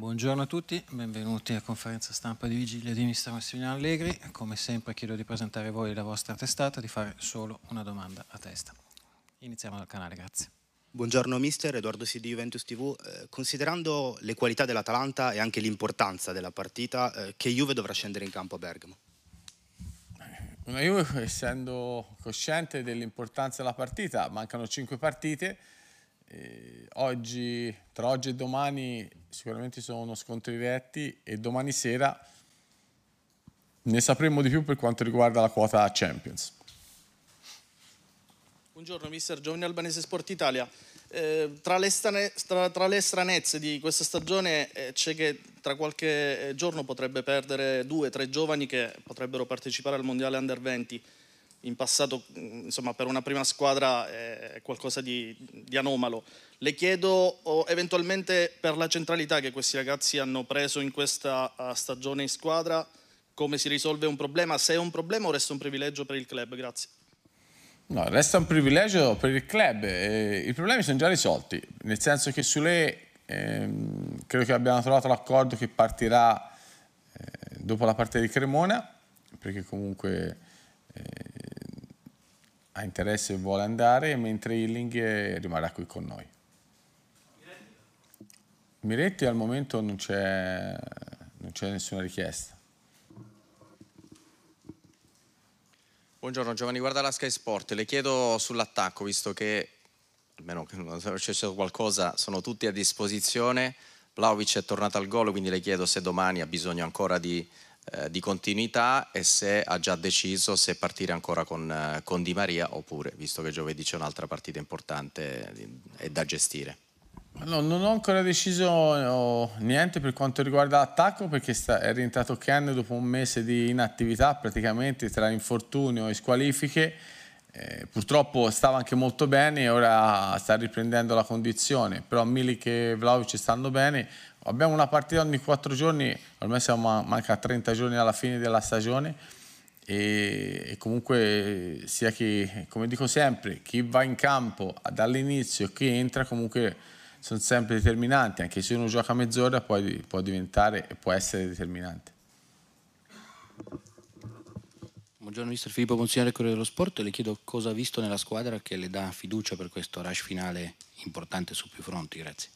Buongiorno a tutti, benvenuti a conferenza stampa di vigilia di Mister Massimiliano Allegri. Come sempre chiedo di presentare voi la vostra testata, e di fare solo una domanda a testa. Iniziamo dal canale, grazie. Buongiorno mister, Edoardo Sidi Juventus TV. Eh, considerando le qualità dell'Atalanta e anche l'importanza della partita, eh, che Juve dovrà scendere in campo a Bergamo? Eh, una Juve, essendo cosciente dell'importanza della partita, mancano 5 partite, eh, oggi, tra oggi e domani sicuramente sono scontri diretti e domani sera ne sapremo di più per quanto riguarda la quota Champions. Buongiorno mister, Giovanni Albanese Sport Italia. Eh, tra, le strane, tra, tra, le stranezze di questa stagione eh, c'è che tra qualche eh, giorno potrebbe perdere due o tre giovani che potrebbero partecipare al Mondiale Under 20 in passato mm, insomma, per una prima squadra eh, è qualcosa di, di anomalo. Le chiedo oh, eventualmente per la centralità che questi ragazzi hanno preso in questa eh, stagione in squadra, come si risolve un problema, se è un problema o resta un privilegio per il club? Grazie. No, resta un privilegio per il club, eh, i problemi sono già risolti, nel senso che sulle ehm, credo che abbiamo trovato l'accordo che partirà eh, dopo la partita di Cremona, perché comunque eh, ha interesse e vuole andare, mentre Illing eh, rimarrà qui con noi. Miretti al momento non c'è non c'è nessuna richiesta. Buongiorno Giovanni, guarda la Sky Sport, le chiedo sull'attacco, visto che, almeno che non sia successo qualcosa, sono tutti a disposizione, Vlaovic è tornato al gol, quindi le chiedo se domani ha bisogno ancora di eh, di continuità e se ha già deciso se partire ancora con, eh, con Di Maria oppure, visto che giovedì c'è un'altra partita importante e eh, da gestire. No, non ho ancora deciso niente per quanto riguarda l'attacco perché è rientrato Ken dopo un mese di inattività praticamente tra infortunio e squalifiche eh, purtroppo stava anche molto bene e ora sta riprendendo la condizione, però Milik e Vlaovic stanno bene. Abbiamo una partita ogni quattro giorni, ormai siamo a, manca 30 giorni alla fine della stagione e, e comunque sia che, come dico sempre, chi va in campo dall'inizio e chi entra comunque sono sempre determinanti, anche se uno gioca mezz'ora poi può diventare e può essere determinante. Buongiorno mister Filippo Bonsignore, Corriere dello Sport, le chiedo cosa ha visto nella squadra che le dà fiducia per questo rush finale importante su più fronti, grazie.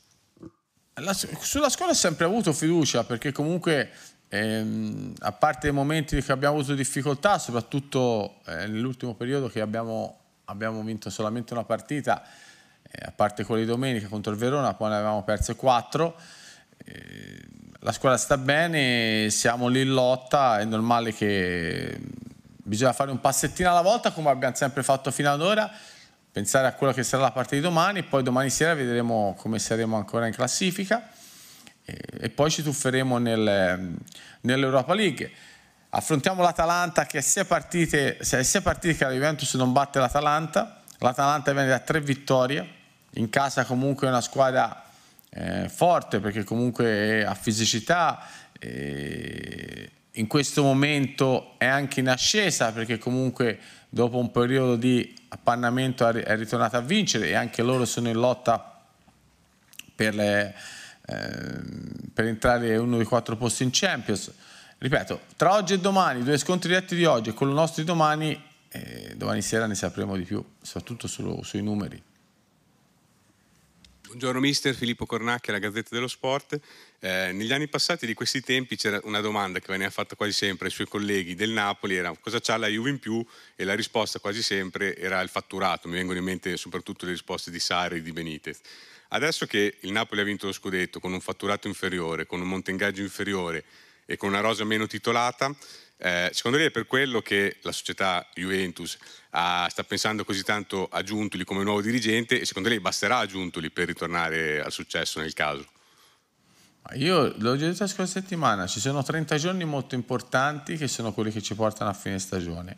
La, sulla squadra ho sempre avuto fiducia perché comunque ehm, a parte i momenti che abbiamo avuto difficoltà, soprattutto eh, nell'ultimo periodo che abbiamo, abbiamo, vinto solamente una partita, eh, a parte quella di domenica contro il Verona, poi ne avevamo perse quattro. Eh, la squadra sta bene, siamo lì in lotta, è normale che bisogna fare un passettino alla volta come abbiamo sempre fatto fino ad ora, pensare a quello che sarà la parte di domani, poi domani sera vedremo come saremo ancora in classifica e, poi ci tufferemo nel, nell'Europa League. Affrontiamo l'Atalanta che sia partite, se sia partite che la Juventus non batte l'Atalanta, l'Atalanta viene da tre vittorie, in casa comunque è una squadra eh, forte perché comunque ha fisicità. Eh, in questo momento è anche in ascesa perché comunque dopo un periodo di appannamento è ritornata a vincere e anche loro sono in lotta per, le, eh, per entrare uno dei quattro posti in Champions. Ripeto, tra oggi e domani, due scontri diretti di oggi e con i nostri domani, eh, domani sera ne sapremo di più, soprattutto sullo, sui numeri. Buongiorno mister, Filippo Cornacchia, la Gazzetta dello Sport. Eh, negli anni passati di questi tempi c'era una domanda che veniva fatta quasi sempre ai suoi colleghi del Napoli, era cosa c'ha la Juve in più? E la risposta quasi sempre era il fatturato, mi vengono in mente soprattutto le risposte di Sari e di Benitez. Adesso che il Napoli ha vinto lo scudetto con un fatturato inferiore, con un monte ingaggio inferiore e con una rosa meno titolata, eh, secondo lei è per quello che la società Juventus ha, ah, sta pensando così tanto a Giuntoli come nuovo dirigente e secondo lei basterà a Giuntoli per ritornare al successo nel caso? Io l'ho già detto la scorsa settimana, ci sono 30 giorni molto importanti che sono quelli che ci portano a fine stagione.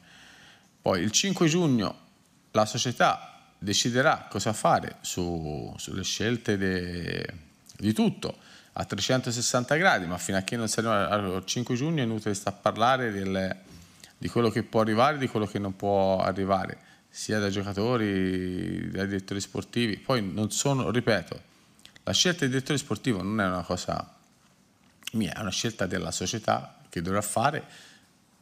Poi il 5 giugno la società deciderà cosa fare su, sulle scelte de, di tutto a 360 gradi, ma fino a che non si arriva al 5 giugno è inutile sta a parlare del, di quello che può arrivare e di quello che non può arrivare, sia da giocatori, dai direttori sportivi. Poi non sono, ripeto, la scelta del direttore sportivo non è una cosa mia, è una scelta della società che dovrà fare,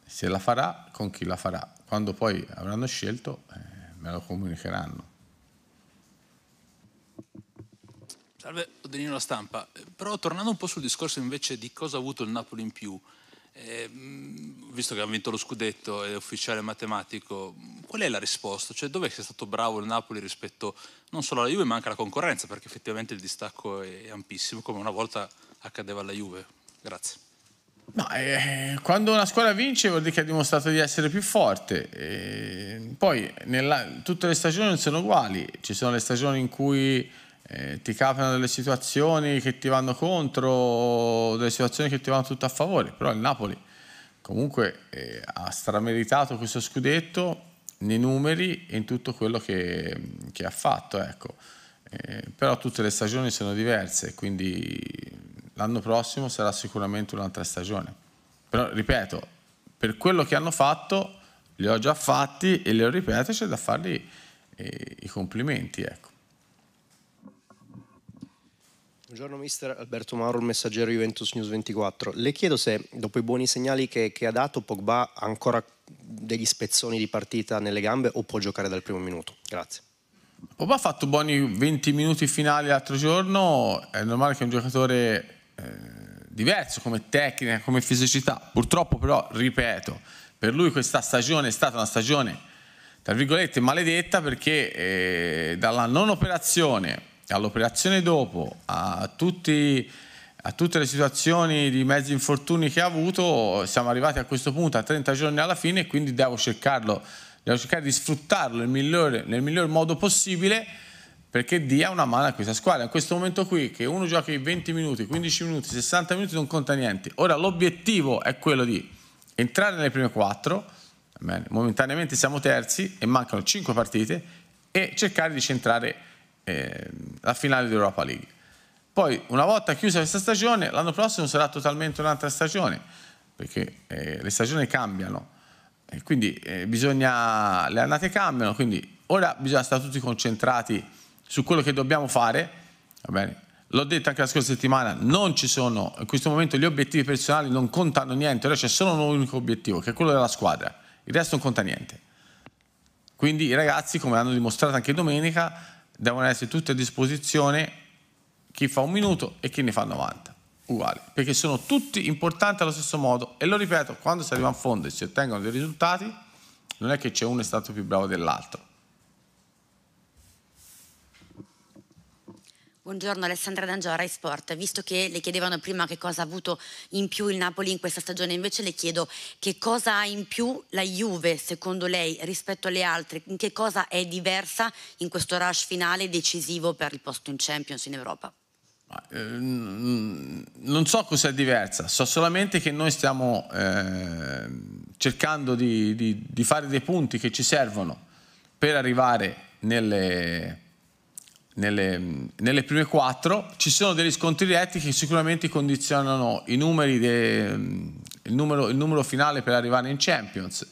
se la farà, con chi la farà. Quando poi avranno scelto, eh, me lo comunicheranno. Salve, Odenino La Stampa. Però tornando un po' sul discorso invece di cosa ha avuto il Napoli in più, eh, mm, visto che ha vinto lo scudetto, è ufficiale matematico, qual è la risposta? Cioè dov'è è stato bravo il Napoli rispetto non solo alla Juve ma anche alla concorrenza? Perché effettivamente il distacco è ampissimo, come una volta accadeva alla Juve. Grazie. No, eh, quando una squadra vince vuol dire che ha dimostrato di essere più forte. E poi nella, tutte le stagioni non sono uguali, ci sono le stagioni in cui eh, ti capitano delle situazioni che ti vanno contro, delle situazioni che ti vanno tutte a favore, però il Napoli comunque eh, ha strameritato questo scudetto nei numeri e in tutto quello che, che ha fatto, ecco. eh, però tutte le stagioni sono diverse, quindi l'anno prossimo sarà sicuramente un'altra stagione. Però ripeto, per quello che hanno fatto, li ho già fatti e li ho ripetuti, c'è da fargli eh, i complimenti. Ecco. Buongiorno mister Alberto Mauro, il messaggero Juventus News 24. Le chiedo se dopo i buoni segnali che, che, ha dato Pogba ha ancora degli spezzoni di partita nelle gambe o può giocare dal primo minuto. Grazie. Pogba ha fatto buoni 20 minuti finali l'altro giorno, è normale che un giocatore eh, diverso come tecnica, come fisicità. Purtroppo però, ripeto, per lui questa stagione è stata una stagione tra virgolette maledetta perché eh, dalla non operazione all'operazione dopo, a, tutti, a tutte le situazioni di mezzi infortuni che ha avuto, siamo arrivati a questo punto, a 30 giorni alla fine, e quindi devo cercarlo, devo cercare di sfruttarlo nel miglior, nel miglior modo possibile perché dia una mano a questa squadra. In questo momento qui, che uno giochi 20 minuti, 15 minuti, 60 minuti, non conta niente. Ora l'obiettivo è quello di entrare nelle prime quattro, momentaneamente siamo terzi e mancano 5 partite, e cercare di centrare eh, la finale dell'Europa League. Poi, una volta chiusa questa stagione, l'anno prossimo sarà totalmente un'altra stagione, perché eh, le stagioni cambiano, e quindi eh, bisogna, le annate cambiano, quindi ora bisogna stare tutti concentrati su quello che dobbiamo fare, va bene? L'ho detto anche la scorsa settimana, non ci sono, in questo momento gli obiettivi personali non contano niente, ora c'è solo un unico obiettivo, che è quello della squadra, il resto non conta niente. Quindi i ragazzi, come hanno dimostrato anche domenica, devono essere tutte a disposizione chi fa un minuto e chi ne fa 90 uguali, perché sono tutti importanti allo stesso modo e lo ripeto, quando si arriva a fondo e si ottengono dei risultati, non è che c'è uno è stato più bravo dell'altro, Buongiorno Alessandra D'Angiora, Sport. Visto che le chiedevano prima che cosa ha avuto in più il Napoli in questa stagione, invece le chiedo che cosa ha in più la Juve, secondo lei, rispetto alle altre? In che cosa è diversa in questo rush finale decisivo per il posto in Champions in Europa? Eh, non so cosa è diversa, so solamente che noi stiamo eh, cercando di, di, di fare dei punti che ci servono per arrivare nelle nelle, nelle, prime quattro, ci sono degli scontri diretti che sicuramente condizionano i numeri de, il, numero, il numero finale per arrivare in Champions.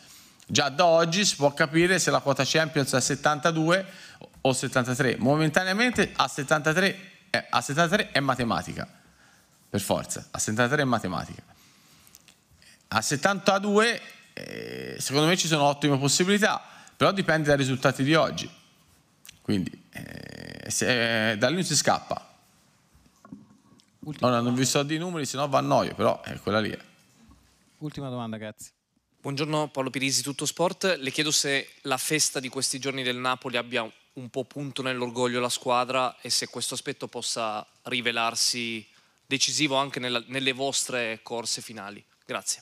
Già da oggi si può capire se la quota Champions è a 72 o 73. Momentaneamente a 73, eh, a 73 è matematica, per forza, a 73 è matematica. A 72 eh, secondo me ci sono ottime possibilità, però dipende dai risultati di oggi. Quindi eh, se, eh, da lì non si scappa. Ora, non vi so di numeri, se no va a noio, però è eh, quella lì. Ultima domanda, grazie. Buongiorno Paolo Pirisi, Tutto Sport. Le chiedo se la festa di questi giorni del Napoli abbia un po' punto nell'orgoglio la squadra e se questo aspetto possa rivelarsi decisivo anche nella, nelle vostre corse finali. Grazie.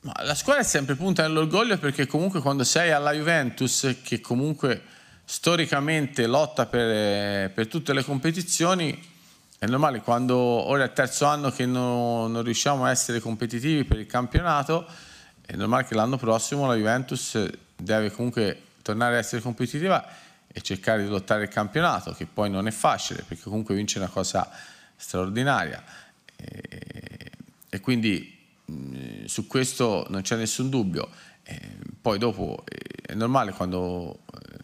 Ma la squadra è sempre punta nell'orgoglio perché comunque quando sei alla Juventus, che comunque storicamente lotta per, eh, per tutte le competizioni, è normale quando ora è il terzo anno che non, non riusciamo a essere competitivi per il campionato, è normale che l'anno prossimo la Juventus deve comunque tornare a essere competitiva e cercare di lottare il campionato, che poi non è facile perché comunque vince una cosa straordinaria. E, e quindi mm, su questo non c'è nessun dubbio. E poi dopo eh, è normale quando eh,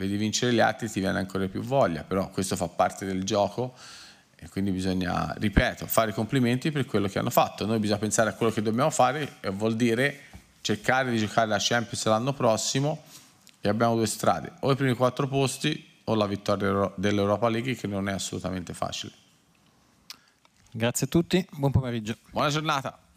vedi vincere gli altri ti viene ancora più voglia, però questo fa parte del gioco e quindi bisogna, ripeto, fare complimenti per quello che hanno fatto. Noi bisogna pensare a quello che dobbiamo fare e vuol dire cercare di giocare la Champions l'anno prossimo e abbiamo due strade, o i primi quattro posti o la vittoria dell'Europa League che non è assolutamente facile. Grazie a tutti, buon pomeriggio. Buona giornata.